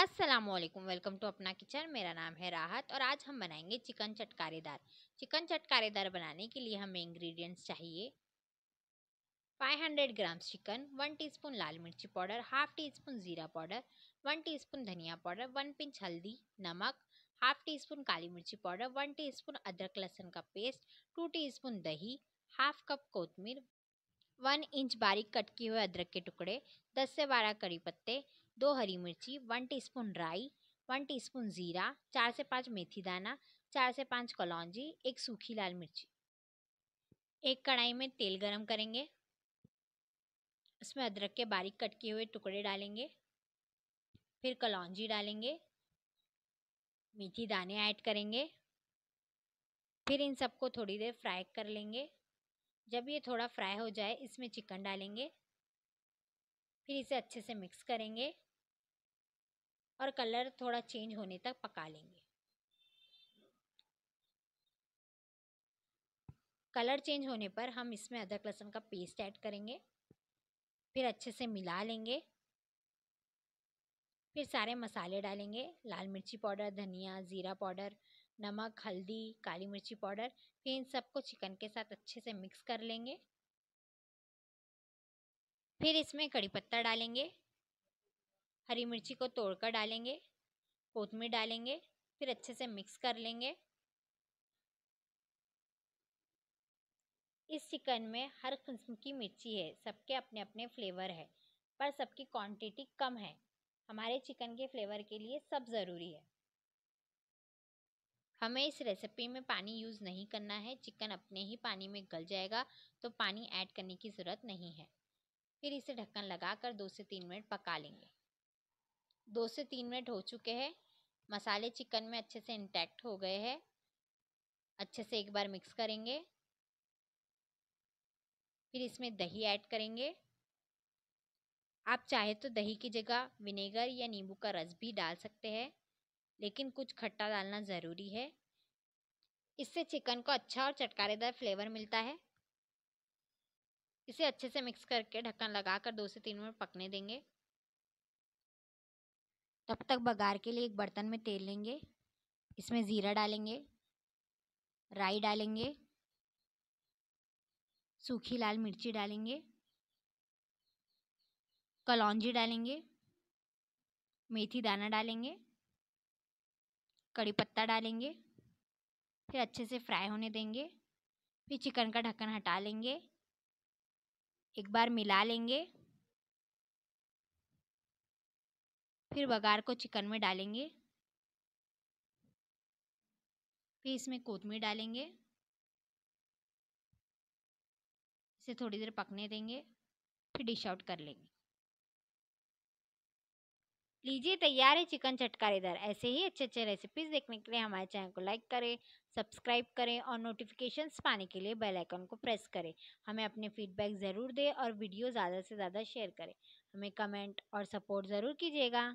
अस्सलाम वालेकुम welcome to अपना किचन मेरा नाम है राहत और आज हम बनाएंगे चिकन चटकारेदार चिकन चटकारेदार बनाने के लिए हमें इंग्रेडिएंट्स चाहिए 500 ग्राम चिकन 1 टीस्पून लाल मिर्ची पाउडर हाफ टी स्पून ज़ीरा पाउडर 1 टीस्पून धनिया पाउडर 1 पिंच हल्दी नमक हाफ टी स्पून काली मिर्ची पाउडर 1 स्पून अदरक लहसुन का पेस्ट टू टी दही हाफ कप कोतमीर वन इंच बारीक कट किए हुए अदरक के टुकड़े दस से बारह करी पत्ते दो हरी मिर्ची वन टीस्पून राई वन टीस्पून ज़ीरा चार से पाँच मेथी दाना चार से पाँच कलौजी एक सूखी लाल मिर्ची एक कढ़ाई में तेल गरम करेंगे उसमें अदरक के बारीक कट किए हुए टुकड़े डालेंगे फिर कलौजी डालेंगे मीठी दाने ऐड करेंगे फिर इन सबको थोड़ी देर फ्राई कर लेंगे जब ये थोड़ा फ्राई हो जाए इसमें चिकन डालेंगे फिर इसे अच्छे से मिक्स करेंगे और कलर थोड़ा चेंज होने तक पका लेंगे कलर चेंज होने पर हम इसमें अदरक लहसुन का पेस्ट ऐड करेंगे फिर अच्छे से मिला लेंगे फिर सारे मसाले डालेंगे लाल मिर्ची पाउडर धनिया ज़ीरा पाउडर नमक हल्दी काली मिर्ची पाउडर फिर इन सबको चिकन के साथ अच्छे से मिक्स कर लेंगे फिर इसमें कड़ी पत्ता डालेंगे हरी मिर्ची को तोड़कर डालेंगे कोतमीर डालेंगे फिर अच्छे से मिक्स कर लेंगे इस चिकन में हर किस्म की मिर्ची है सबके अपने अपने फ्लेवर है पर सबकी क्वांटिटी कम है हमारे चिकन के फ्लेवर के लिए सब ज़रूरी है हमें इस रेसिपी में पानी यूज़ नहीं करना है चिकन अपने ही पानी में गल जाएगा तो पानी ऐड करने की ज़रूरत नहीं है फिर इसे ढक्कन लगाकर दो से तीन मिनट पका लेंगे दो से तीन मिनट हो चुके हैं मसाले चिकन में अच्छे से इंटैक्ट हो गए हैं अच्छे से एक बार मिक्स करेंगे फिर इसमें दही ऐड करेंगे आप चाहे तो दही की जगह विनेगर या नींबू का रस भी डाल सकते हैं लेकिन कुछ खट्टा डालना ज़रूरी है इससे चिकन को अच्छा और चटकारेदार फ्लेवर मिलता है इसे अच्छे से मिक्स करके ढक्कन लगाकर दो से तीन मिनट पकने देंगे तब तक बघार के लिए एक बर्तन में तेल लेंगे इसमें ज़ीरा डालेंगे राई डालेंगे सूखी लाल मिर्ची डालेंगे कलौजी डालेंगे मेथी दाना डालेंगे कड़ी पत्ता डालेंगे फिर अच्छे से फ्राई होने देंगे फिर चिकन का ढक्कन हटा लेंगे एक बार मिला लेंगे फिर बघार को चिकन में डालेंगे फिर इसमें कोतमीर डालेंगे इसे थोड़ी देर पकने देंगे फिर डिश आउट कर लेंगे लीजिए तैयार है चिकन चटकारेदार ऐसे ही अच्छे अच्छे रेसिपीज़ देखने के लिए हमारे चैनल को लाइक करें सब्सक्राइब करें और नोटिफिकेशंस पाने के लिए बेल आइकन को प्रेस करें हमें अपने फीडबैक ज़रूर दें और वीडियो ज़्यादा से ज़्यादा शेयर करें हमें कमेंट और सपोर्ट ज़रूर कीजिएगा